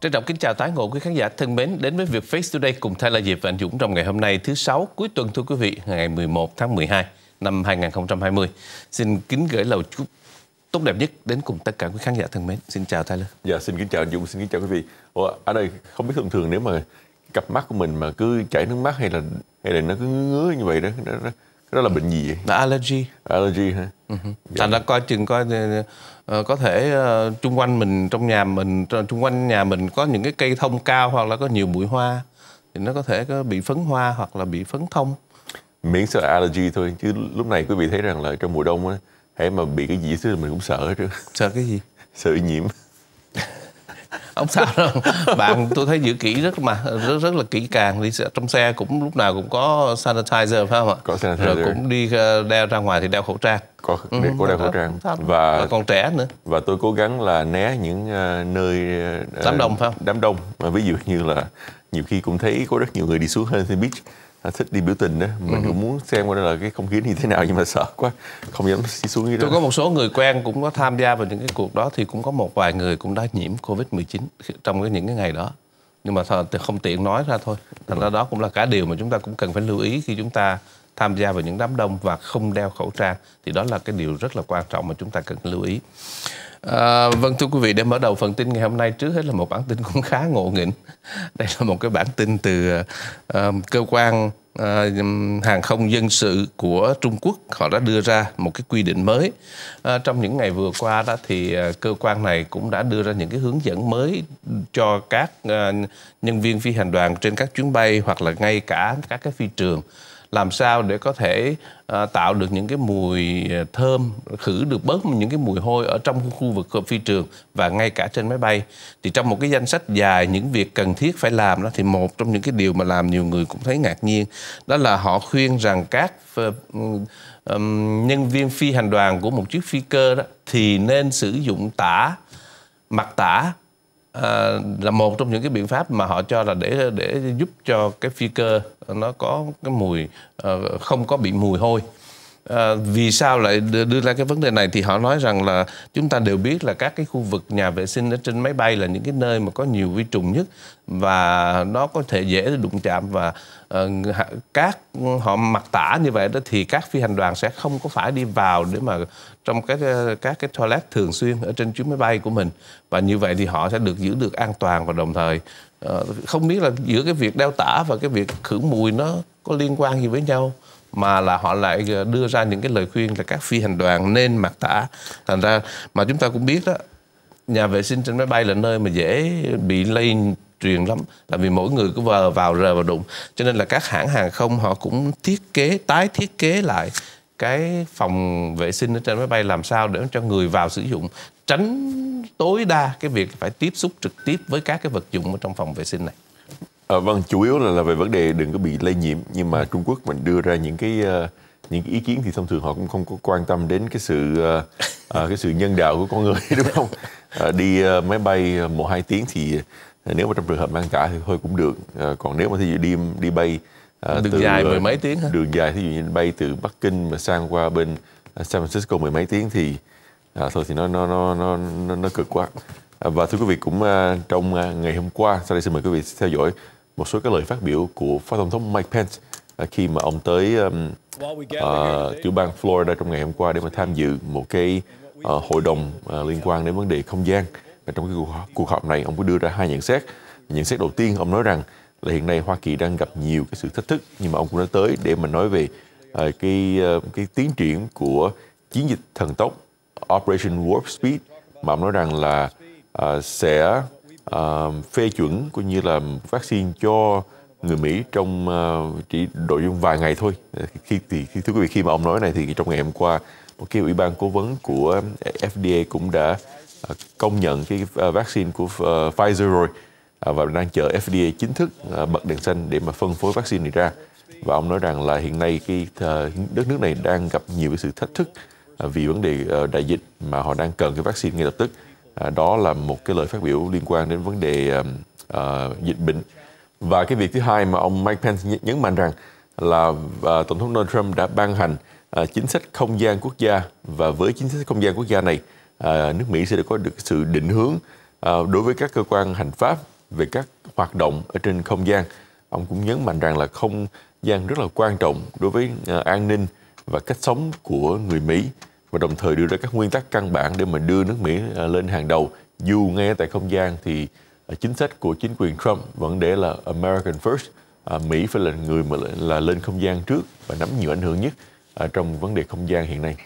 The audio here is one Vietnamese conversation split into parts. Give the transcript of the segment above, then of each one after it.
Trân trọng kính chào tái ngộ quý khán giả thân mến đến với việc Face Today cùng Thay là Diệp và Anh Dũng trong ngày hôm nay thứ sáu cuối tuần thưa quý vị ngày 11 tháng 12 năm 2020. Xin kính gửi lời chúc tốt đẹp nhất đến cùng tất cả quý khán giả thân mến. Xin chào Thay Dạ xin kính chào anh Dũng, xin kính chào quý vị. ở đây không biết thường thường nếu mà cặp mắt của mình mà cứ chảy nước mắt hay là hay là nó cứ ngứa như vậy đó, đó, đó, đó là bệnh gì vậy? Là allergy. Allergy hả? Uh-huh. Dạ. Thành ra coi chừng coi ờ, Ờ, có thể uh, chung quanh mình trong nhà mình chung quanh nhà mình có những cái cây thông cao hoặc là có nhiều bụi hoa thì nó có thể có bị phấn hoa hoặc là bị phấn thông miễn sợ allergy thôi chứ lúc này quý vị thấy rằng là trong mùa đông á hãy mà bị cái gì xíu mình cũng sợ chứ sợ cái gì sợ nhiễm không sao đâu bạn tôi thấy giữ kỹ rất mà rất rất là kỹ càng đi trong xe cũng lúc nào cũng có sanitizer phải không ạ có sanitizer rồi cũng đi ờ, đeo ra ngoài thì đeo khẩu trang có ừ, để có đeo khẩu trang và, và còn trẻ nữa và tôi cố gắng là né những ờ, nơi ờ, đám đông phải không đám đông mà ví dụ như là nhiều khi cũng thấy có rất nhiều người đi xuống hơn Huntington Beach À, thích đi biểu tình đó mình ừ. cũng muốn xem coi là cái không khí như thế nào nhưng mà sợ quá không dám đi xuống như đó tôi có một số người quen cũng có tham gia vào những cái cuộc đó thì cũng có một vài người cũng đã nhiễm covid 19 trong cái những cái ngày đó nhưng mà không tiện nói ra thôi thành ra vâng. đó cũng là cả điều mà chúng ta cũng cần phải lưu ý khi chúng ta tham gia vào những đám đông và không đeo khẩu trang thì đó là cái điều rất là quan trọng mà chúng ta cần lưu ý À, vâng thưa quý vị, để mở đầu phần tin ngày hôm nay trước hết là một bản tin cũng khá ngộ nghĩnh. Đây là một cái bản tin từ uh, cơ quan uh, hàng không dân sự của Trung Quốc. Họ đã đưa ra một cái quy định mới. Uh, trong những ngày vừa qua đó thì uh, cơ quan này cũng đã đưa ra những cái hướng dẫn mới cho các uh, nhân viên phi hành đoàn trên các chuyến bay hoặc là ngay cả các cái phi trường làm sao để có thể à, tạo được những cái mùi ờ, thơm khử được bớt những cái mùi hôi ở trong khu vực phi trường và ngay cả trên máy bay thì trong một cái danh sách dài những việc cần thiết phải làm đó thì một trong những cái điều mà làm nhiều người cũng thấy ngạc nhiên đó là họ khuyên rằng các um, nhân viên phi hành đoàn của một chiếc phi cơ đó thì nên sử dụng tả mặt tả à, là một trong những cái biện pháp mà họ cho là để để giúp cho cái phi cơ nó có cái mùi à, không có bị mùi hôi À, vì sao lại đưa ra cái vấn đề này thì họ nói rằng là chúng ta đều biết là các cái khu vực nhà vệ sinh ở trên máy bay là những cái nơi mà có nhiều vi trùng nhất và nó có thể dễ đụng chạm và uh, các họ mặc tả như vậy đó thì các phi hành đoàn sẽ không có phải đi vào để mà trong các ờ, các cái toilet thường xuyên ở trên chuyến máy bay của mình và như vậy thì họ sẽ được giữ được an toàn và đồng thời uh, không biết là giữa cái việc đeo tả và cái việc khử mùi nó có liên quan gì với nhau mà là họ lại ờ, đưa ra những cái lời khuyên là các phi hành đoàn nên mặc tả thành ra mà chúng ta cũng biết đó nhà vệ sinh trên máy bay là nơi mà dễ bị lây truyền lắm là vì mỗi người cứ vờ vào rờ và đụng cho nên là các hãng hàng không họ cũng thiết kế tái thiết kế lại cái phòng vệ sinh ở trên máy bay làm sao để cho người vào sử dụng tránh tối đa cái việc phải tiếp xúc trực tiếp với các cái vật dụng ở trong phòng vệ sinh này À, vâng, chủ yếu là, là về vấn đề đừng có bị lây nhiễm nhưng mà Trung Quốc mình đưa ra những cái uh, những cái ý kiến thì thông thường họ cũng không có quan tâm đến cái sự uh, uh, cái sự nhân đạo của con người đúng không? Uh, đi uh, máy bay một hai tiếng thì uh, nếu mà trong trường hợp mang cả thì thôi cũng được. Uh, còn nếu mà thí dụ đi đi bay uh, đường từ, dài mười mấy tiếng hả? Đường dài thí dụ như bay từ Bắc Kinh mà sang qua bên San Francisco mười mấy tiếng thì uh, thôi thì nó nó nó nó nó, cực quá. và thưa quý vị cũng trong ngày hôm qua sau đây xin mời quý vị theo dõi một số cái lời phát biểu của Phó Tổng thống Mike Pence à, khi mà ông tới uh, tiểu bang Florida trong ngày hôm qua để mà tham dự một cái uh, hội đồng uh, liên quan đến vấn đề không gian. Và trong cái cuộc, cuộc họp này, ông có đưa ra hai nhận xét. Nhận xét đầu tiên, ông nói rằng là hiện nay Hoa Kỳ đang gặp nhiều cái sự thách thức, nhưng mà ông cũng đã tới để mà nói về uh, cái uh, cái tiến triển của chiến dịch thần tốc Operation Warp Speed mà ông nói rằng là uh, sẽ uh, phê chuẩn coi như là vaccine cho người Mỹ trong uh, chỉ nội dung vài ngày thôi ờ, khi thì khi thưa quý vị khi mà ông nói này thì trong ngày hôm qua một cái ủy ban cố vấn của ờ, FDA cũng đã uh, công nhận cái uh, vaccine của uh, Pfizer rồi uh, và đang chờ FDA chính thức uh, bật đèn xanh để mà phân phối vaccine này ra và ông nói rằng là hiện nay cái uh, đất nước này đang gặp nhiều cái sự thách thức uh, vì vấn đề uh, đại dịch mà họ đang cần cái vaccine ngay lập tức à, đó là một cái lời phát biểu liên quan đến vấn đề à, à, dịch bệnh và cái việc thứ hai mà ông Mike Pence nhấn mạnh rằng là à, tổng thống Donald Trump đã ban hành à, chính sách không gian quốc gia và với chính sách không gian quốc gia này à, nước Mỹ sẽ được có được sự định hướng à, đối với các cơ quan hành pháp về các hoạt động ở trên không gian ông cũng nhấn mạnh rằng là không gian rất là quan trọng đối với à, an ninh và cách sống của người Mỹ và đồng thời đưa ra các nguyên tắc căn bản để mà đưa nước Mỹ à, lên hàng đầu dù ngay tại không gian thì à, chính sách của chính quyền Trump vẫn để là American First à, Mỹ phải là người mà là lên không gian trước và nắm nhiều ảnh hưởng nhất trong vấn đề không gian hiện nay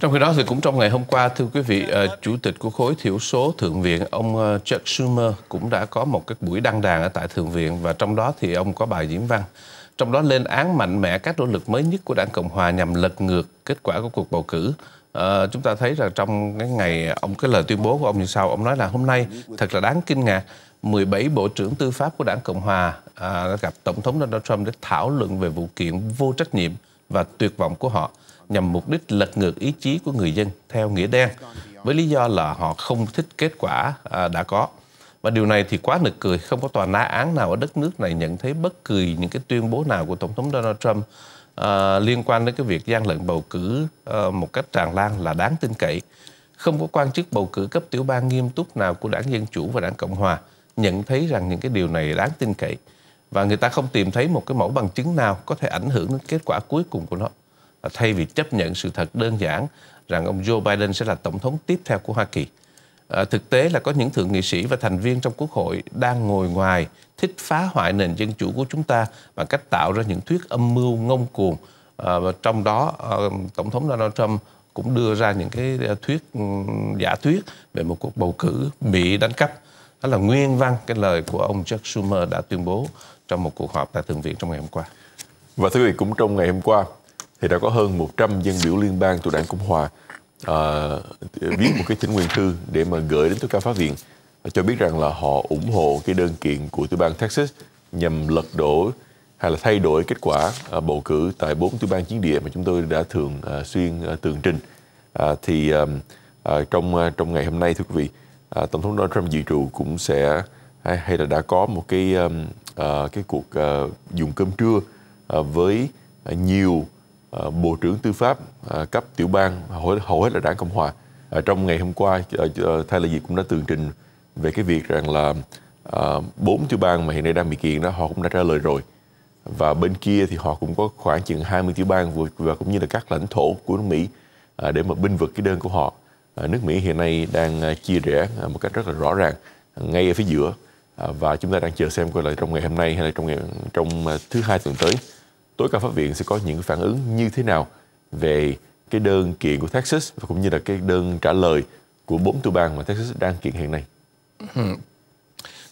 trong khi đó thì cũng trong ngày hôm qua thưa quý vị chủ tịch của khối thiểu số thượng viện ông Chuck Schumer cũng đã có một cái buổi đăng đàn ở tại thượng viện và trong đó thì ông có bài diễn văn trong đó lên án mạnh mẽ các nỗ lực mới nhất của đảng Cộng Hòa nhằm lật ngược kết quả của cuộc bầu cử. À, chúng ta thấy rằng trong cái ngày ông cái lời tuyên bố của ông như sau, ông nói là hôm nay thật là đáng kinh ngạc 17 bộ trưởng tư pháp của đảng Cộng Hòa à, gặp Tổng thống Donald Trump để thảo luận về vụ kiện vô trách nhiệm và tuyệt vọng của họ nhằm mục đích lật ngược ý chí của người dân theo nghĩa đen với lý do là họ không thích kết quả à, đã có. Và điều này thì quá nực cười, không có tòa na án nào ở đất nước này nhận thấy bất kỳ những cái tuyên bố nào của Tổng thống Donald Trump uh, liên quan đến cái việc gian lận bầu cử uh, một cách tràn lan là đáng tin cậy. Không có quan chức bầu cử cấp tiểu bang nghiêm túc nào của đảng Dân Chủ và đảng Cộng Hòa nhận thấy rằng những cái điều này đáng tin cậy. Và người ta không tìm thấy một cái mẫu bằng chứng nào có thể ảnh hưởng đến kết quả cuối cùng của nó. thay vì chấp nhận sự thật đơn giản rằng ông Joe Biden sẽ là tổng thống tiếp theo của Hoa Kỳ, À, thực tế là có những thượng nghị sĩ và thành viên trong quốc hội đang ngồi ngoài thích phá hoại nền dân chủ của chúng ta bằng cách tạo ra những thuyết âm mưu ngông cuồng à, và trong đó à, tổng thống Donald Trump cũng đưa ra những cái thuyết giả thuyết về một cuộc bầu cử bị đánh cắp đó là nguyên văn cái lời của ông Chuck Schumer đã tuyên bố trong một cuộc họp tại thượng viện trong ngày hôm qua và thưa quý vị cũng trong ngày hôm qua thì đã có hơn 100 dân biểu liên bang thuộc đảng Cộng hòa à, viết một cái thỉnh nguyện thư để mà gửi đến tối cao pháp viện cho biết rằng là họ ủng hộ cái đơn kiện của tiểu bang Texas nhằm lật đổ hay là thay đổi kết quả à, bầu cử tại bốn tiểu bang chiến địa mà chúng tôi đã thường à, xuyên à, tường trình à, thì à, trong à, trong ngày hôm nay thưa quý vị à, tổng thống Donald Trump dự trù cũng sẽ hay, hay là đã có một cái à, cái cuộc à, dùng cơm trưa à, với nhiều Ờ, Bộ trưởng Tư pháp ờ, cấp tiểu bang hầu hết là đảng Cộng hòa ờ, trong ngày hôm qua thay là gì cũng đã tường trình về cái việc rằng là bốn tiểu bang mà hiện nay đang bị kiện đó họ cũng đã trả lời rồi và bên kia thì họ cũng có khoảng chừng 20 tiểu bang và cũng như là các lãnh thổ của nước Mỹ để mà binh vực cái đơn của họ nước Mỹ hiện nay đang chia rẽ một cách rất là rõ ràng ngay ở phía giữa và chúng ta đang chờ xem coi là trong ngày hôm nay hay là trong ngày trong thứ hai tuần tới tối cao pháp viện sẽ có những phản ứng như thế nào về cái đơn kiện của Texas và cũng như là cái đơn trả lời của bốn tiểu bang mà Texas đang kiện hiện nay. Ừ,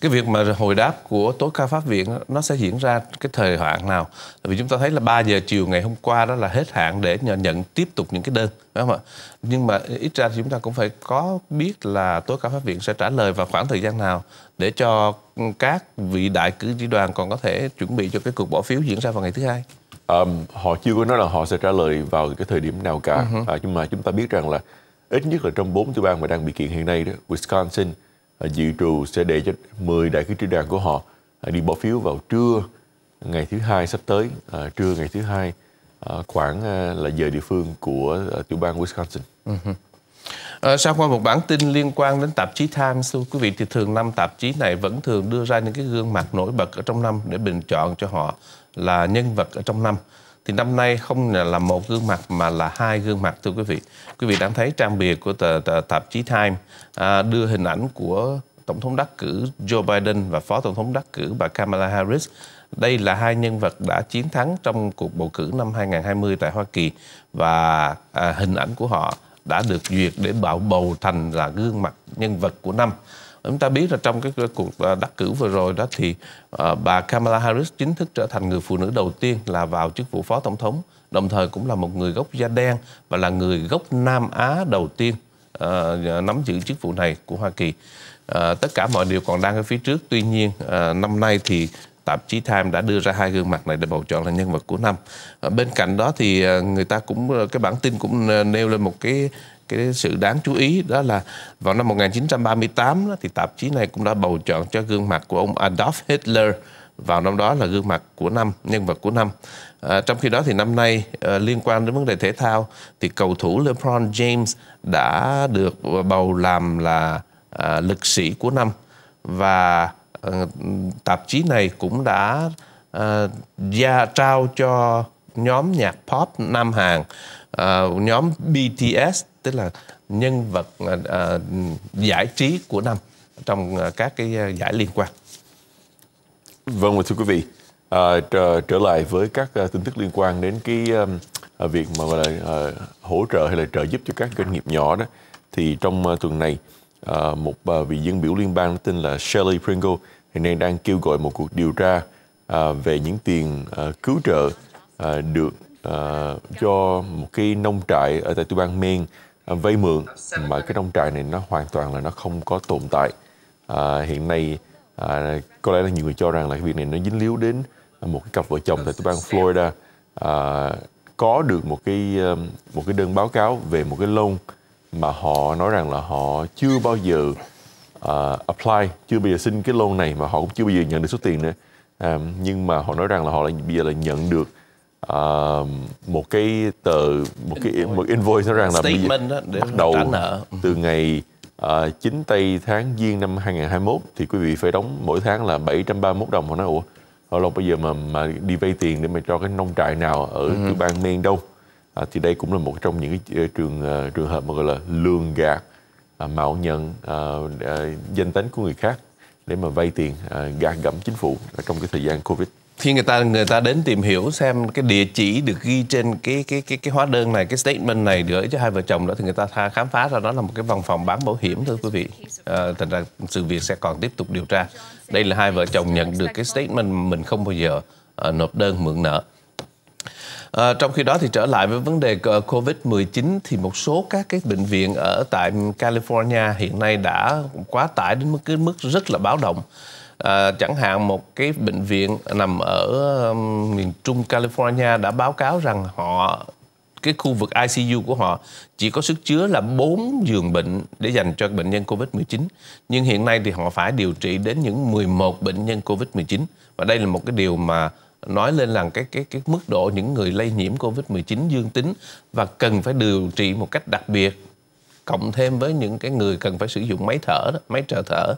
cái việc mà hồi đáp của tối cao pháp viện nó sẽ diễn ra cái thời hạn nào Tại vì chúng ta thấy là 3 giờ chiều ngày hôm qua đó là hết hạn để nhận tiếp tục những cái đơn phải không ạ nhưng mà ít ra thì chúng ta cũng phải có biết là tối cao pháp viện sẽ trả lời vào khoảng thời gian nào để cho các vị đại cử tri đoàn còn có thể chuẩn bị cho cái cuộc bỏ phiếu diễn ra vào ngày thứ hai um, họ chưa có nói là họ sẽ trả lời vào cái thời điểm nào cả uh-huh. à, nhưng mà chúng ta biết rằng là ít nhất là trong bốn tiểu bang mà đang bị kiện hiện nay đó Wisconsin Ờ, dự trù sẽ để cho 10 đại cử tri đoàn của họ ờ, đi bỏ phiếu vào trưa ngày thứ hai sắp tới, ờ, trưa ngày thứ hai khoảng là giờ địa phương của tiểu bang Wisconsin. À, sau qua một bản tin liên quan đến tạp chí Times, thưa quý vị thì thường năm tạp chí này vẫn thường đưa ra những cái gương mặt nổi bật ở trong năm để bình chọn cho họ là nhân vật ở trong năm thì năm nay không là một gương mặt mà là hai gương mặt thưa quý vị quý vị đang thấy trang bìa của tờ, tờ tạp chí Time à, đưa hình ảnh của tổng thống đắc cử Joe Biden và phó tổng thống đắc cử bà Kamala Harris đây là hai nhân vật đã chiến thắng trong cuộc bầu cử năm 2020 tại Hoa Kỳ và à, hình ảnh của họ đã được duyệt để bảo bầu thành là gương mặt nhân vật của năm chúng ta biết là trong cái cuộc à, đắc cử vừa rồi đó thì à, bà Kamala Harris chính thức trở thành người phụ nữ đầu tiên là vào chức vụ phó tổng thống đồng thời cũng là một người gốc da đen và là người gốc Nam Á đầu tiên à, nắm giữ chức vụ này của Hoa Kỳ tất cả mọi điều còn đang ở phía trước tuy nhiên năm nay thì tạp chí Time đã đưa ra hai gương mặt này để bầu chọn là nhân vật của năm. Bên cạnh đó thì người ta cũng cái bản tin cũng nêu lên một cái cái sự đáng chú ý đó là vào năm 1938 đó, thì tạp chí này cũng đã bầu chọn cho gương mặt của ông Adolf Hitler vào năm đó là gương mặt của năm nhân vật của năm à, trong khi đó thì năm nay à, liên quan đến vấn đề thể thao thì cầu thủ LeBron James đã được bầu làm là à, lực sĩ của năm và à, tạp chí này cũng đã à, gia trao cho nhóm nhạc pop Nam Hàn uh, nhóm BTS tức là nhân vật uh, uh, giải trí của năm trong uh, các cái uh, giải liên quan. Vâng và thưa quý vị, à, trở, trở lại với các uh, tin tức liên quan đến cái uh, việc mà gọi là uh, hỗ trợ hay là trợ giúp cho các doanh nghiệp nhỏ đó thì trong uh, tuần này uh, một uh, vị dân biểu liên bang tên là Shelley Pringle hiện nay đang kêu gọi một cuộc điều tra uh, về những tiền uh, cứu trợ uh, được Ờ, cho một cái nông trại ở tại tiểu bang Maine uh, vay mượn mà cái nông trại này nó hoàn toàn là nó không có tồn tại. Uh, hiện nay uh, có lẽ là nhiều người cho rằng là cái việc này nó dính líu đến một cái cặp vợ chồng tại tiểu bang Florida uh, có được một cái một cái đơn báo cáo về một cái loan mà họ nói rằng là họ chưa bao giờ uh, apply chưa bao giờ xin cái loan này mà họ cũng chưa bao giờ nhận được số tiền nữa um, nhưng mà họ nói rằng là họ là bây giờ là nhận được uh, một cái tờ một cái invoice. một invoice nó rằng là bây giờ, để bắt đầu nợ. từ ngày uh, à, 9 tây tháng giêng năm 2021 thì quý vị phải đóng mỗi tháng là 731 đồng họ nói ủa họ lâu bây giờ mà mà đi vay tiền để mà cho cái nông trại nào ở ừ. bang Maine đâu à, thì đây cũng là một trong những cái ờ, trường uh, trường hợp mà gọi là lường gạt à, mạo nhận uh, uh, danh tính của người khác để mà vay tiền uh, gạt gẫm chính phủ trong cái thời gian covid khi người ta người ta đến tìm hiểu xem cái địa chỉ được ghi trên cái cái cái cái hóa đơn này cái statement này gửi cho hai vợ chồng đó thì người ta tha, khám phá ra đó là một cái văn phòng bán bảo hiểm thôi, quý vị à, thành ra sự việc sẽ còn tiếp tục điều tra đây là hai vợ chồng nhận được cái statement mình không bao giờ à, nộp đơn mượn nợ À, trong khi đó thì trở lại với vấn đề COVID-19 thì một số các cái bệnh viện ở tại California hiện nay đã quá tải đến mức cái mức rất là báo động. À, chẳng hạn một cái bệnh viện nằm ở um, miền Trung California đã báo cáo rằng họ cái khu vực ICU của họ chỉ có sức chứa là 4 giường bệnh để dành cho bệnh nhân COVID-19. Nhưng hiện nay thì họ phải điều trị đến những 11 bệnh nhân COVID-19 và đây là một cái điều mà nói lên rằng cái cái cái mức độ những người lây nhiễm COVID-19 dương tính và cần phải điều trị một cách đặc biệt cộng thêm với những cái người cần phải sử dụng máy thở máy trợ thở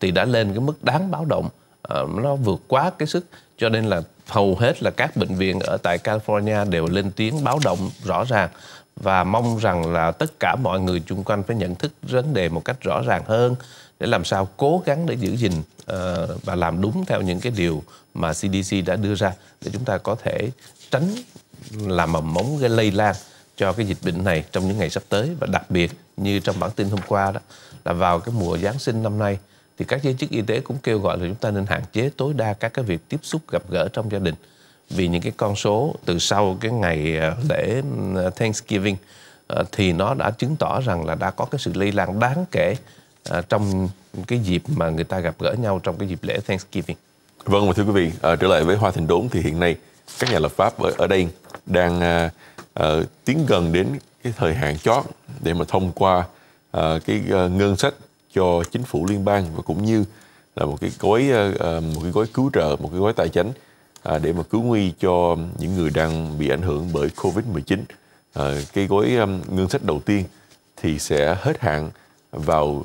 thì đã lên cái mức đáng báo động ờ, nó vượt quá cái sức cho nên là hầu hết là các bệnh viện ở tại California đều lên tiếng báo động rõ ràng và mong rằng là tất cả mọi người chung quanh phải nhận thức vấn đề một cách rõ ràng hơn để làm sao cố gắng để giữ gìn ờ, và làm đúng theo những cái điều mà CDC đã đưa ra để chúng ta có thể tránh làm mầm mống gây lây lan cho cái dịch bệnh này trong những ngày sắp tới và đặc biệt như trong bản tin hôm qua đó là vào cái mùa Giáng sinh năm nay thì các giới chức y tế cũng kêu gọi là chúng ta nên hạn chế tối đa các cái việc tiếp xúc gặp gỡ trong gia đình vì những cái con số từ sau cái ngày ờ, lễ ừ, Thanksgiving ờ, thì nó đã chứng tỏ rằng là đã có cái sự lây lan đáng kể ờ, trong cái dịp mà người ta gặp gỡ nhau trong cái dịp lễ Thanksgiving. Vâng và thưa quý vị, trở lại với hoa thành đốn thì hiện nay các nhà lập pháp ở, ở đây đang à, tiến gần đến cái thời hạn chót để mà thông qua à, cái ngân sách cho chính phủ liên bang và cũng như là một cái gói ờ, ờ, một cái gói cứu trợ, một cái gói tài chính à, để mà cứu nguy cho những người đang bị ảnh hưởng bởi Covid-19. Ờ, cái gói ngân sách đầu tiên thì sẽ hết hạn vào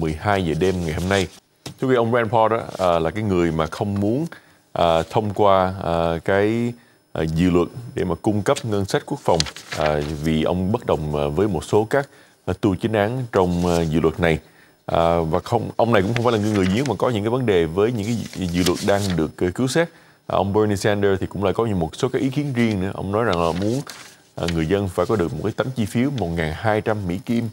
12 giờ đêm ngày hôm nay. Thưa quý ông Rand Paul đó là cái người mà không muốn thông qua cái dự luật để mà cung cấp ngân sách quốc phòng vì ông bất đồng với một số các tu chính án trong dự luật này à, và không ông này cũng không phải là người yếu mà có những cái vấn đề với những cái dự luật đang được ờ, cứu xét à, ông Bernie Sanders thì cũng lại có một số cái ý kiến riêng nữa ông nói rằng là muốn à, người dân phải có được một cái tấm chi phiếu 1.200 mỹ kim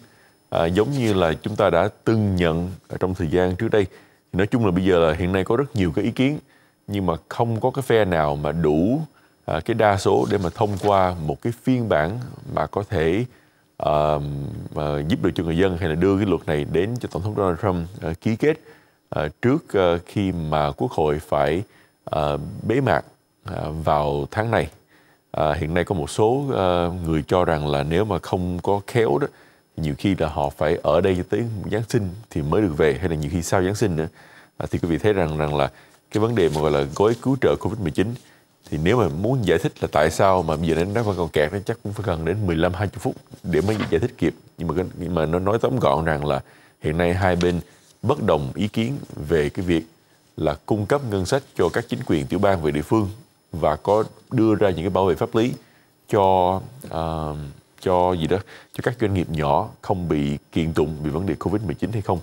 à, giống như là chúng ta đã từng nhận trong thời gian trước đây nói chung là bây giờ là hiện nay có rất nhiều cái ý kiến nhưng mà không có cái phe nào mà đủ à, cái đa số để mà thông qua một cái phiên bản mà có thể uh, uh, giúp được cho người dân hay là đưa cái luật này đến cho tổng thống Donald Trump uh, ký kết uh, trước uh, khi mà quốc hội phải uh, bế mạc uh, vào tháng này. Uh, hiện nay có một số uh, người cho rằng là nếu mà không có khéo đó nhiều khi là họ phải ở đây cho tới Giáng sinh thì mới được về hay là nhiều khi sau Giáng sinh nữa. À, thì quý vị thấy rằng rằng là cái vấn đề mà gọi là gói cứu trợ Covid-19 thì nếu mà muốn giải thích là tại sao mà giờ đến nó vẫn còn kẹt nó chắc cũng phải cần đến 15 20 phút để mới giải thích kịp nhưng mà nhưng mà nó nói tóm gọn rằng là hiện nay hai bên bất đồng ý kiến về cái việc là cung cấp ngân sách cho các chính quyền tiểu bang về địa phương và có đưa ra những cái bảo vệ pháp lý cho uh, cho gì đó cho các doanh nghiệp nhỏ không bị kiện tụng vì vấn đề covid 19 hay không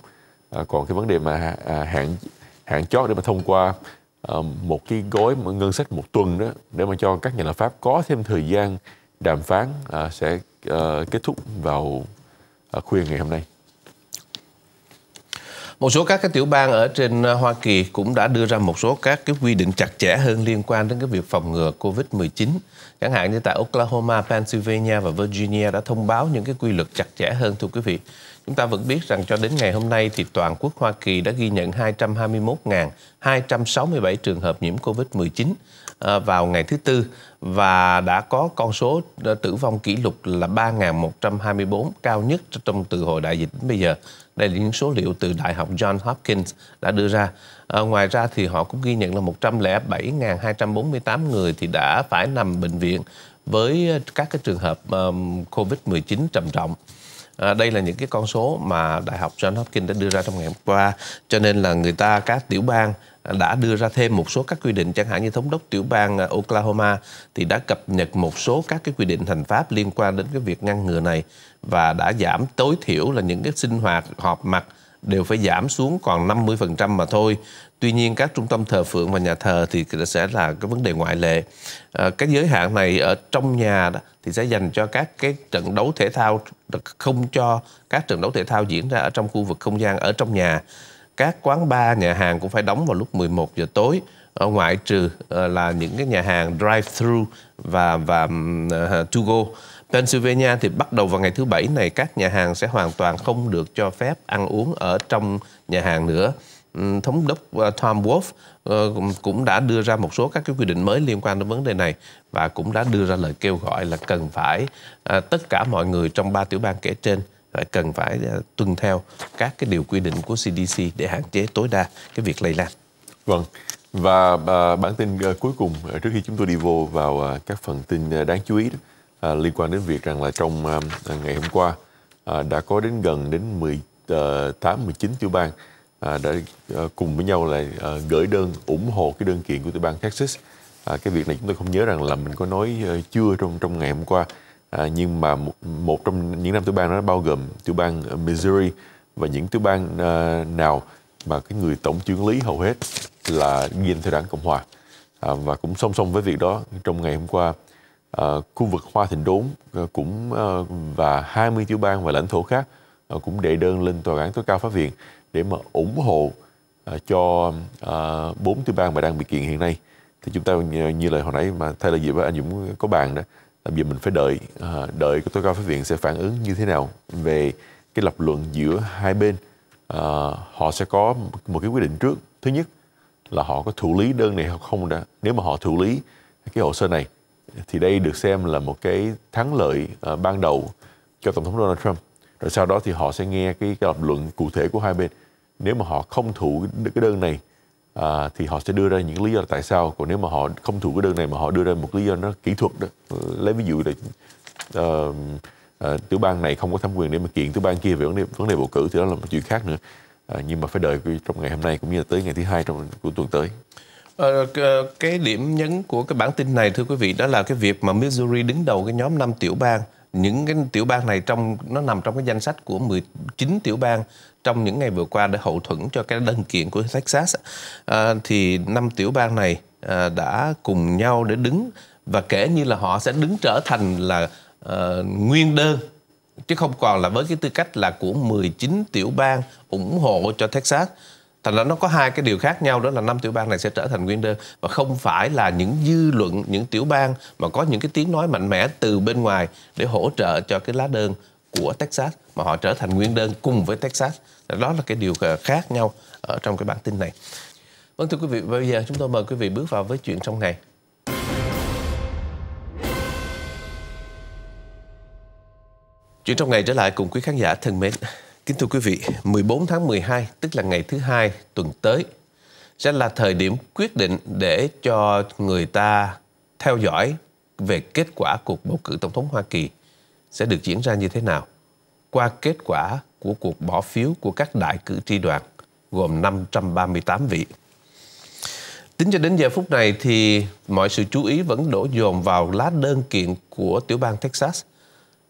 à, còn cái vấn đề mà à, hạn hạn chót để mà thông qua Ờ, một cái gói ngân sách một tuần đó để mà cho các nhà lập pháp có thêm thời gian đàm phán ờ, sẽ ờ, kết thúc vào khuya ngày hôm nay. Một số các cái tiểu bang ở trên Hoa Kỳ cũng đã đưa ra một số các cái quy định chặt chẽ hơn liên quan đến cái việc phòng ngừa COVID-19. Chẳng hạn như tại Oklahoma, Pennsylvania và Virginia đã thông báo những cái quy luật chặt chẽ hơn thưa quý vị. Chúng ta vẫn biết rằng cho đến ngày hôm nay thì toàn quốc Hoa Kỳ đã ghi nhận 221.267 trường hợp nhiễm COVID-19 à, vào ngày thứ Tư và đã có con số tử vong kỷ lục là 3.124 cao nhất trong từ hồi đại dịch đến bây giờ. Đây là những số liệu từ Đại học John Hopkins đã đưa ra. À, ngoài ra thì họ cũng ghi nhận là 107.248 người thì đã phải nằm bệnh viện với các cái trường hợp um, COVID-19 trầm trọng. À, đây là những cái con số mà đại học Johns Hopkins đã đưa ra trong ngày hôm qua cho nên là người ta các tiểu bang à, đã đưa ra thêm một số các quy định chẳng hạn như thống đốc tiểu bang à, Oklahoma thì đã cập nhật một số các cái quy định hành pháp liên quan đến cái việc ngăn ngừa này và đã giảm tối thiểu là những cái sinh hoạt họp mặt đều phải giảm xuống còn 50% mà thôi. Tuy nhiên các trung tâm thờ phượng và nhà thờ thì sẽ là cái vấn đề ngoại lệ. À, cái giới hạn này ở trong nhà đó, thì sẽ dành cho các cái trận đấu thể thao không cho các trận đấu thể thao diễn ra ở trong khu vực không gian ở trong nhà. Các quán bar, nhà hàng cũng phải đóng vào lúc 11 giờ tối ở ngoại trừ ờ, là những cái nhà hàng drive through và và ờ, to go Pennsylvania thì bắt đầu vào ngày thứ bảy này các nhà hàng sẽ hoàn toàn không được cho phép ăn uống ở trong nhà hàng nữa. Thống đốc ờ, Tom Wolf ờ, cũng đã đưa ra một số các cái quy định mới liên quan đến vấn đề này và cũng đã đưa ra lời kêu gọi là cần phải ờ, tất cả mọi người trong ba tiểu bang kể trên phải cần phải tuân theo các cái điều quy định của CDC để hạn chế tối đa cái việc lây lan. Vâng. Và bản tin cuối cùng trước khi chúng tôi đi vô vào các phần tin đáng chú ý đó à, liên quan đến việc rằng là trong à, à, ngày hôm qua à, đã có đến gần đến 18 19 à, tiểu bang à, đã à, cùng với nhau là à, gửi đơn ủng hộ cái đơn kiện của tiểu bang Texas. À, cái việc này chúng tôi không nhớ rằng là mình có nói à, chưa trong trong ngày hôm qua à, nhưng mà một, một trong những năm tiểu bang đó bao gồm tiểu bang Missouri và những tiểu bang à, nào mà cái người tổng trưởng lý hầu hết là ghiên theo đảng cộng hòa à, và cũng song song với việc đó trong ngày hôm qua uh, khu vực Hoa Thịnh Đốn uh, cũng uh, và 20 tiểu bang và lãnh thổ khác uh, cũng đệ đơn lên tòa án tối cao pháp viện để mà ủng hộ uh, cho bốn uh, tiểu bang mà đang bị kiện hiện nay thì chúng ta như, như lời hồi nãy mà thay lời gì với anh Dũng có bàn đó là bây giờ mình phải đợi uh, đợi cái tối cao pháp viện sẽ phản ứng như thế nào về cái lập luận giữa hai bên uh, họ sẽ có một cái quyết định trước thứ nhất là họ có thụ lý đơn này hay không đã nếu mà họ thụ lý cái hồ sơ này thì đây được xem là một cái thắng lợi uh, ban đầu cho tổng thống Donald Trump rồi sau đó thì họ sẽ nghe cái, cái lập luận cụ thể của hai bên nếu mà họ không thủ cái đơn này à, thì họ sẽ đưa ra những lý do tại sao còn nếu mà họ không thủ cái đơn này mà họ đưa ra một lý do nó kỹ thuật đó lấy ví dụ là uh, uh, tiểu bang này không có thẩm quyền để mà kiện tiểu bang kia về vấn đề vấn đề bầu cử thì đó là một chuyện khác nữa à, nhưng mà phải đợi trong ngày hôm nay cũng như là tới ngày thứ hai trong của tuần tới Ờ, ờ, cái điểm nhấn của cái bản tin này thưa quý vị đó là cái việc mà Missouri đứng đầu cái nhóm 5 tiểu bang những cái tiểu bang này trong nó nằm trong cái danh sách của 19 tiểu bang trong những ngày vừa qua để hậu thuẫn cho cái đơn kiện của Texas à, thì năm tiểu bang này à, đã cùng nhau để đứng và kể như là họ sẽ đứng trở thành là à, nguyên đơn chứ không còn là với cái tư cách là của 19 tiểu bang ủng hộ cho Texas thành ra nó có hai cái điều khác nhau đó là năm tiểu bang này sẽ trở thành nguyên đơn và không phải là những dư luận những tiểu bang mà có những cái tiếng nói mạnh mẽ từ bên ngoài để hỗ trợ cho cái lá đơn của Texas mà họ trở thành nguyên đơn cùng với Texas đó là cái điều khác nhau ở trong cái bản tin này vâng thưa quý vị bây giờ chúng tôi mời quý vị bước vào với chuyện trong ngày chuyện trong ngày trở lại cùng quý khán giả thân mến Kính thưa quý vị, 14 tháng 12, tức là ngày thứ hai tuần tới, sẽ là thời điểm quyết định để cho người ta theo dõi về kết quả cuộc bầu cử Tổng thống Hoa Kỳ sẽ được diễn ra như thế nào qua kết quả của cuộc bỏ phiếu của các đại cử tri đoàn gồm 538 vị. Tính cho đến giờ phút này thì mọi sự chú ý vẫn đổ dồn vào lá đơn kiện của tiểu bang Texas –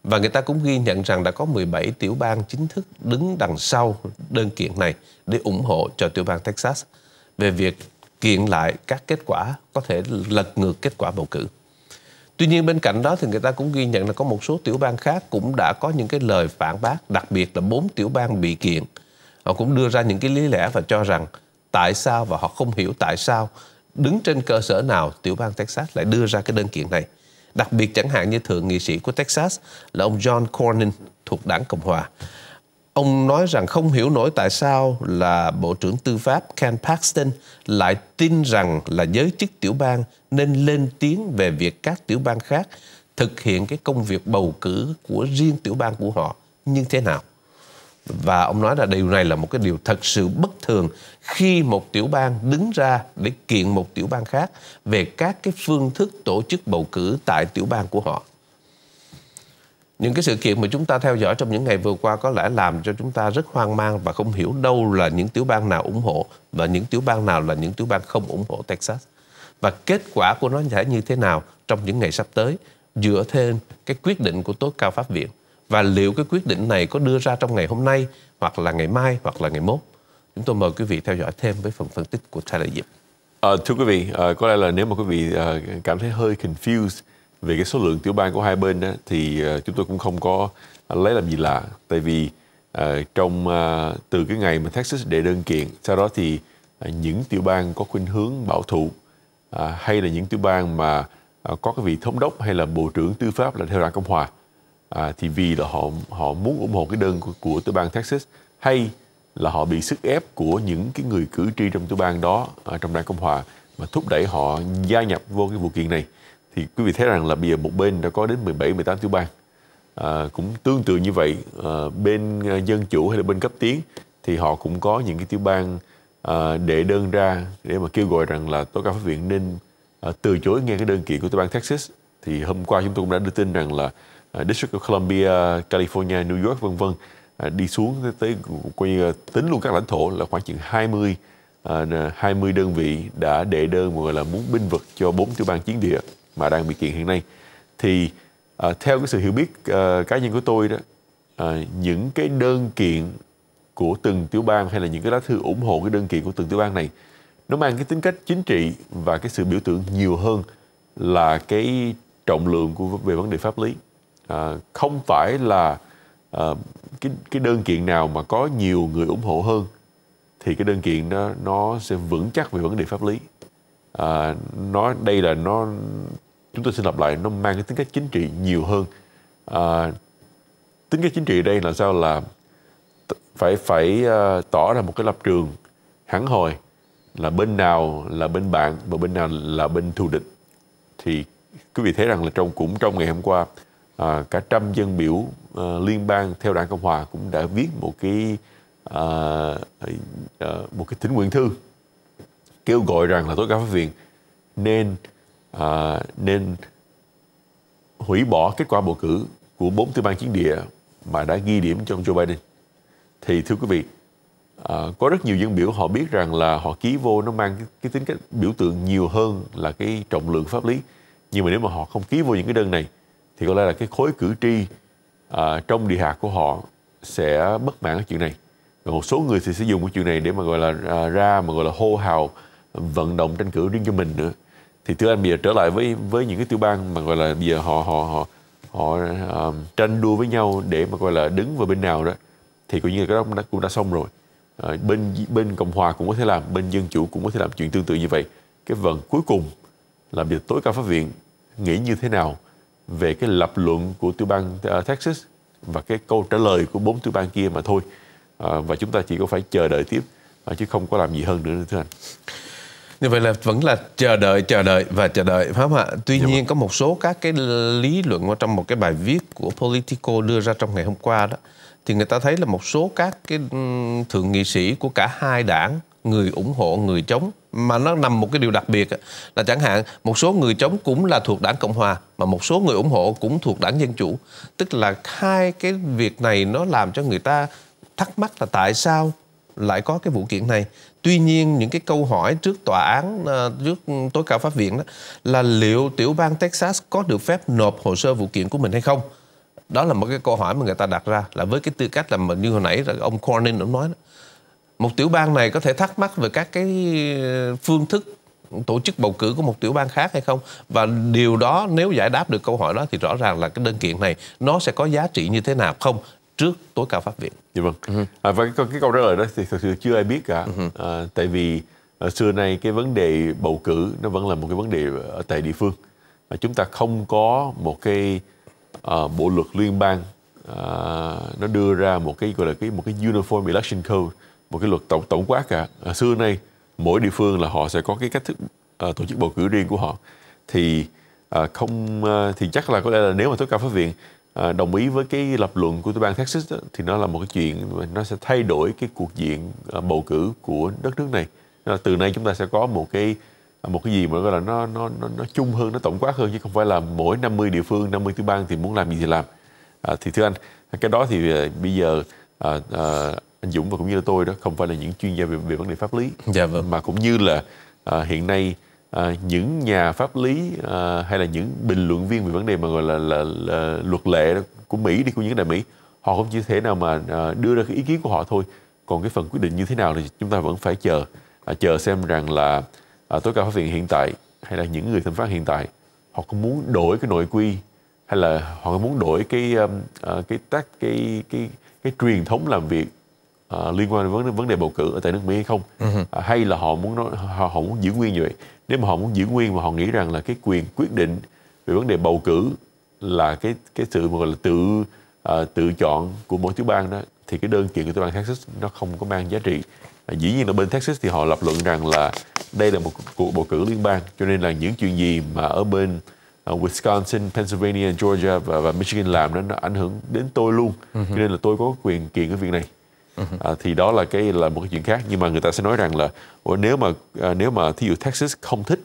và người ta cũng ghi nhận rằng đã có 17 tiểu bang chính thức đứng đằng sau đơn kiện này để ủng hộ cho tiểu bang Texas về việc kiện lại các kết quả có thể lật ngược kết quả bầu cử. Tuy nhiên bên cạnh đó thì người ta cũng ghi nhận là có một số tiểu bang khác cũng đã có những cái lời phản bác, đặc biệt là bốn tiểu bang bị kiện. Họ cũng đưa ra những cái lý lẽ và cho rằng tại sao và họ không hiểu tại sao đứng trên cơ sở nào tiểu bang Texas lại đưa ra cái đơn kiện này. Đặc biệt chẳng hạn như thượng nghị sĩ của Texas là ông John Cornyn thuộc đảng Cộng Hòa. Ông nói rằng không hiểu nổi tại sao là Bộ trưởng Tư pháp Ken Paxton lại tin rằng là giới chức tiểu bang nên lên tiếng về việc các tiểu bang khác thực hiện cái công việc bầu cử của riêng tiểu bang của họ như thế nào và ông nói là điều này là một cái điều thật sự bất thường khi một tiểu bang đứng ra để kiện một tiểu bang khác về các cái phương thức tổ chức bầu cử tại tiểu bang của họ. Những cái sự kiện mà chúng ta theo dõi trong những ngày vừa qua có lẽ làm cho chúng ta rất hoang mang và không hiểu đâu là những tiểu bang nào ủng hộ và những tiểu bang nào là những tiểu bang không ủng hộ Texas. Và kết quả của nó sẽ như thế nào trong những ngày sắp tới dựa thêm cái quyết định của tối cao pháp viện và liệu cái quyết định này có đưa ra trong ngày hôm nay hoặc là ngày mai hoặc là ngày mốt chúng tôi mời quý vị theo dõi thêm với phần phân tích của Tyler Diệp. À, thưa quý vị, à, có lẽ là nếu mà quý vị à, cảm thấy hơi confused về cái số lượng tiểu bang của hai bên đó, thì à, chúng tôi cũng không có à, lấy làm gì lạ, tại vì à, trong à, từ cái ngày mà Texas đệ đơn kiện, sau đó thì à, những tiểu bang có khuynh hướng bảo thủ à, hay là những tiểu bang mà à, có cái vị thống đốc hay là bộ trưởng tư pháp là theo đảng cộng hòa à, thì vì là họ họ muốn ủng hộ cái đơn của, của tiểu bang Texas hay là họ bị sức ép của những cái người cử tri trong tiểu bang đó à, trong đảng cộng hòa mà thúc đẩy họ gia nhập vô cái vụ kiện này thì quý vị thấy rằng là bây giờ một bên đã có đến 17 18 tiểu bang à, cũng tương tự như vậy à, bên à, dân chủ hay là bên cấp tiến thì họ cũng có những cái tiểu bang à, đệ đơn ra để mà kêu gọi rằng là tối cao pháp viện nên à, từ chối nghe cái đơn kiện của tiểu bang Texas thì hôm qua chúng tôi cũng đã đưa tin rằng là À, District of Columbia, California, New York vân vân à, đi xuống tới, tới coi như tính luôn các lãnh thổ là khoảng chừng 20 20 à, đơn vị đã đệ đơn gọi là muốn binh vực cho bốn tiểu bang chiến địa mà đang bị kiện hiện nay thì theo cái sự hiểu biết cá nhân của tôi đó những cái đơn kiện của từng tiểu bang hay là những cái lá thư ủng hộ cái đơn kiện của từng tiểu bang này nó mang cái tính cách chính trị và cái sự biểu tượng nhiều hơn là cái trọng lượng của về vấn đề pháp lý à, không phải là à, cái cái đơn kiện nào mà có nhiều người ủng hộ hơn thì cái đơn kiện đó nó sẽ vững chắc về vấn đề pháp lý à, nó đây là nó chúng tôi xin lặp lại nó mang cái tính cách chính trị nhiều hơn à, tính cách chính trị đây là sao là phải phải uh, tỏ ra một cái lập trường hẳn hồi là bên nào là bên bạn và bên nào là bên thù địch thì quý vị thấy rằng là trong cũng trong ngày hôm qua à, cả trăm dân biểu à, liên bang theo đảng cộng hòa cũng đã viết một cái à, à, một cái thỉnh nguyện thư kêu gọi rằng là tối cao pháp viện nên à, nên hủy bỏ kết quả bầu cử của bốn tiểu bang chiến địa mà đã ghi điểm trong Joe Biden thì thưa quý vị à, có rất nhiều dân biểu họ biết rằng là họ ký vô nó mang cái, cái tính cách biểu tượng nhiều hơn là cái trọng lượng pháp lý nhưng mà nếu mà họ không ký vô những cái đơn này thì có lẽ là cái khối cử tri à, trong địa hạt của họ sẽ bất mãn cái chuyện này và một số người thì sẽ dùng cái chuyện này để mà gọi là à, ra mà gọi là hô hào vận động tranh cử riêng cho mình nữa thì thưa anh bây giờ trở lại với với những cái tiểu bang mà gọi là bây giờ họ họ họ họ um, tranh đua với nhau để mà gọi là đứng vào bên nào đó thì coi như là cái đó cũng đã, cũng đã xong rồi à, bên bên cộng hòa cũng có thể làm bên dân chủ cũng có thể làm chuyện tương tự như vậy cái vần cuối cùng là việc tối cao pháp viện nghĩ như thế nào về cái lập luận của tiểu bang ờ, Texas và cái câu trả lời của bốn tiểu bang kia mà thôi ờ, và chúng ta chỉ có phải chờ đợi tiếp ờ, chứ không có làm gì hơn nữa thưa anh như vậy là vẫn là chờ đợi chờ đợi và chờ đợi phải không ạ tuy Đúng dạ vâng. nhiên rồi. có một số các cái lý luận ở trong một cái bài viết của Politico đưa ra trong ngày hôm qua đó thì người ta thấy là một số các cái thượng nghị sĩ của cả hai đảng người ủng hộ người chống mà nó nằm một cái điều đặc biệt là chẳng hạn một số người chống cũng là thuộc đảng cộng hòa mà một số người ủng hộ cũng thuộc đảng dân chủ tức là hai cái việc này nó làm cho người ta thắc mắc là tại sao lại có cái vụ kiện này tuy nhiên những cái câu hỏi trước tòa án ờ, trước tối cao pháp viện đó là liệu tiểu bang texas có được phép nộp hồ sơ vụ kiện của mình hay không đó là một cái câu hỏi mà người ta đặt ra là với cái tư cách là mà như hồi nãy ông Cornyn ông nói đó, một tiểu bang này có thể thắc mắc về các cái ờ, phương thức tổ chức bầu cử của một tiểu bang khác hay không và điều đó nếu giải đáp được câu hỏi đó thì rõ ràng là cái đơn kiện này nó sẽ có giá trị như thế nào không trước tối cao pháp viện. Dạ vâng. uh À, và cái, cái câu trả lời đó thì thực sự chưa ai biết cả, à, tại vì à, xưa nay cái vấn đề bầu cử nó vẫn là một cái vấn đề ở tại địa phương. À, chúng ta không có một cái à, bộ luật liên bang à, nó đưa ra một cái gọi là cái một cái uniform election code một cái luật tổng tổng quát cả à, xưa nay mỗi địa phương là họ sẽ có cái cách thức à, tổ chức bầu cử riêng của họ thì à, không à, thì chắc là có lẽ là nếu mà tối cao pháp viện à, đồng ý với cái lập luận của tiểu bang Texas đó, thì nó là một cái chuyện nó sẽ thay đổi cái cuộc diện à, bầu cử của đất nước này là từ nay chúng ta sẽ có một cái à, một cái gì mà gọi là nó nó nó nó chung hơn nó tổng quát hơn chứ không phải là mỗi 50 địa phương 50 tiểu bang thì muốn làm gì thì làm à, thì thưa anh cái đó thì à, bây giờ à, à, anh Dũng và cũng như là tôi đó không phải là những chuyên gia về, về vấn đề pháp lý dạ, vâng. mà cũng như là à, hiện nay à, những nhà pháp lý à, hay là những bình luận viên về vấn đề mà gọi là, là, là luật lệ của Mỹ đi của những đại Mỹ họ cũng chỉ thế nào mà à, đưa ra cái ý kiến của họ thôi còn cái phần quyết định như thế nào thì chúng ta vẫn phải chờ à, chờ xem rằng là à, tối cao pháp viện hiện tại hay là những người thẩm phán hiện tại họ có muốn đổi cái nội quy hay là họ muốn đổi cái uh, cái tác cái cái cái truyền thống làm việc uh, liên quan đến vấn, vấn đề bầu cử ở tại nước Mỹ hay không uh hay là họ muốn nói, họ, họ muốn giữ nguyên như vậy nếu mà họ muốn giữ nguyên mà họ nghĩ rằng là cái quyền quyết định về vấn đề bầu cử là cái cái sự gọi là tự uh, tự chọn của mỗi tiểu bang đó thì cái đơn kiện của tiểu bang Texas nó không có mang giá trị uh, dĩ nhiên là bên Texas thì họ lập luận rằng là đây là một cuộc bầu cử liên bang cho nên là những chuyện gì mà ở bên Wisconsin, Pennsylvania, Georgia và, và Michigan làm đó nó ảnh hưởng đến tôi luôn. Ừ cho nên là tôi có quyền kiện cái việc này à, thì đó là cái là một cái chuyện khác nhưng mà người ta sẽ nói rằng là nếu mà à, nếu mà thí dụ Texas không thích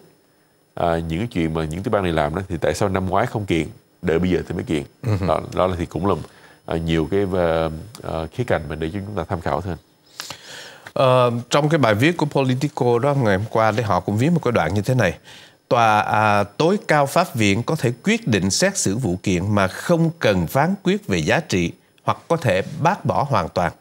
à, những cái chuyện mà những cái bang này làm đó thì tại sao năm ngoái không kiện đợi bây giờ thì mới kiện ừ. đó, đó là thì cũng là à, nhiều cái à, à, khía cạnh mà để cho chúng ta tham khảo thôi Ờ, trong cái bài viết của Politico đó ngày hôm qua thì họ cũng viết một cái đoạn như thế này tòa à, tối cao pháp viện có thể quyết định xét xử vụ kiện mà không cần phán quyết về giá trị hoặc có thể bác bỏ hoàn toàn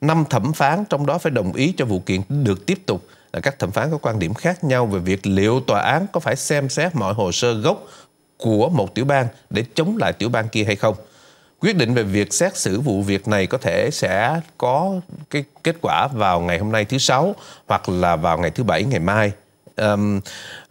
năm thẩm phán trong đó phải đồng ý cho vụ kiện được tiếp tục là các thẩm phán có quan điểm khác nhau về việc liệu tòa án có phải xem xét mọi hồ sơ gốc của một tiểu bang để chống lại tiểu bang kia hay không. Quyết định về việc xét xử vụ việc này có thể sẽ có cái kết quả vào ngày hôm nay thứ sáu hoặc là vào ngày thứ bảy ngày mai. Um,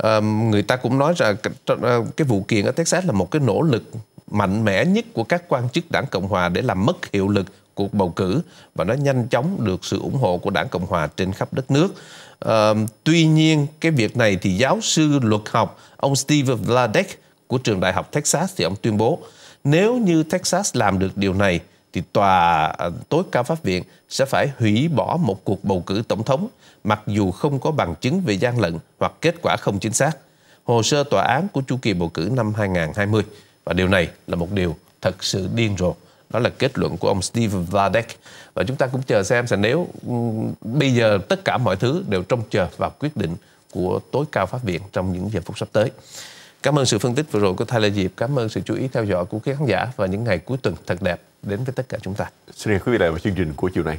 um, người ta cũng nói rằng ờ, cái vụ kiện ở Texas là một cái nỗ lực mạnh mẽ nhất của các quan chức đảng Cộng hòa để làm mất hiệu lực cuộc bầu cử và nó nhanh chóng được sự ủng hộ của đảng Cộng hòa trên khắp đất nước. À, tuy nhiên cái việc này thì giáo sư luật học ông Steve Vladek của trường đại học Texas thì ông tuyên bố nếu như Texas làm được điều này thì tòa ờ, tối cao pháp viện sẽ phải hủy bỏ một cuộc bầu cử tổng thống mặc dù không có bằng chứng về gian lận hoặc kết quả không chính xác. Hồ sơ tòa án của chu kỳ bầu cử năm 2020 và điều này là một điều thật sự điên rồ đó là kết luận của ông Steve Vladek và chúng ta cũng chờ xem sẽ nếu bây giờ tất cả mọi thứ đều trông chờ vào quyết định của tối cao pháp viện trong những giờ phút sắp tới cảm ơn sự phân tích vừa rồi của Thái Lê Diệp cảm ơn sự chú ý theo dõi của quý khán giả và những ngày cuối tuần thật đẹp đến với tất cả chúng ta xin chào quý vị lại vào chương trình của chiều nay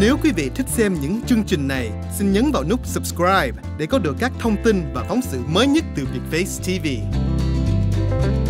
Nếu quý vị thích xem những chương trình này, xin nhấn vào nút subscribe để có được các thông tin và phóng sự mới nhất từ Việt Face TV.